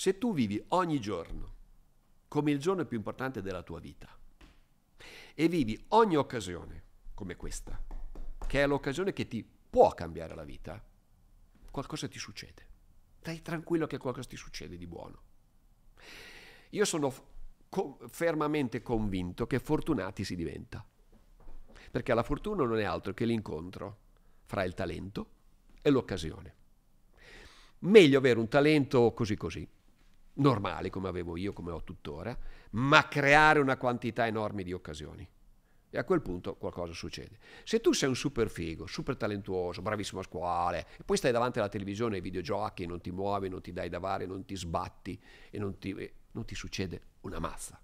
Se tu vivi ogni giorno come il giorno più importante della tua vita e vivi ogni occasione come questa, che è l'occasione che ti può cambiare la vita, qualcosa ti succede. Stai tranquillo che qualcosa ti succede di buono. Io sono co- fermamente convinto che fortunati si diventa, perché la fortuna non è altro che l'incontro fra il talento e l'occasione. Meglio avere un talento così così normali come avevo io, come ho tuttora, ma creare una quantità enorme di occasioni. E a quel punto qualcosa succede. Se tu sei un super figo, super talentuoso, bravissimo a scuola, e poi stai davanti alla televisione ai videogiochi, non ti muovi, non ti dai da fare, non ti sbatti e non ti, non ti succede una mazza.